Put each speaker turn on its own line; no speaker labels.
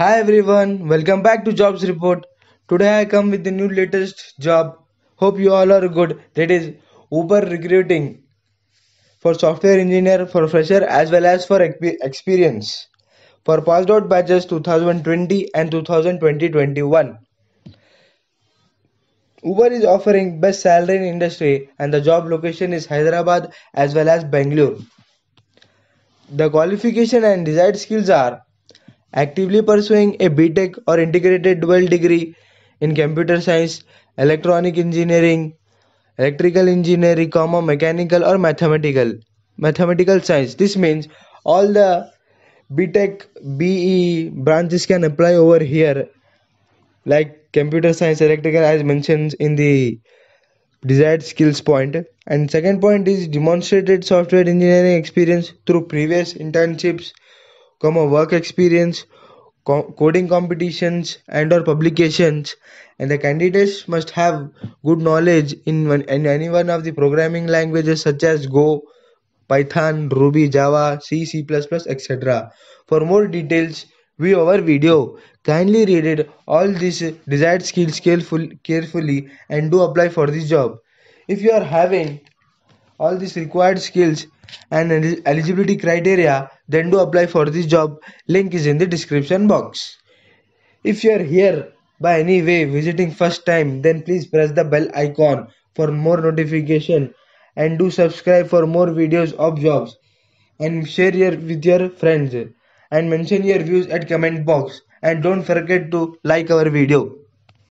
Hi everyone, welcome back to Jobs Report. Today I come with the new latest job. Hope you all are good. That is Uber recruiting for software engineer for fresher as well as for experience for passed out batches 2020 and 2020-21. Uber is offering best salary in industry and the job location is Hyderabad as well as Bangalore. The qualification and desired skills are actively pursuing a BTech or integrated dual degree in computer science, electronic engineering, electrical engineering, comma mechanical or mathematical mathematical science. This means all the BTech BE branches can apply over here like computer science electrical as mentioned in the desired skills point and second point is demonstrated software engineering experience through previous internships comma work experience co- coding competitions and or publications and the candidates must have good knowledge in, one, in any one of the programming languages such as go python ruby java c c++ etc for more details view our video. Kindly read it all these desired skills carefully and do apply for this job. If you are having all these required skills and eligibility criteria, then do apply for this job. Link is in the description box. If you are here by any way visiting first time, then please press the bell icon for more notification and do subscribe for more videos of jobs and share your, with your friends and mention your views at comment box and don't forget to like our video.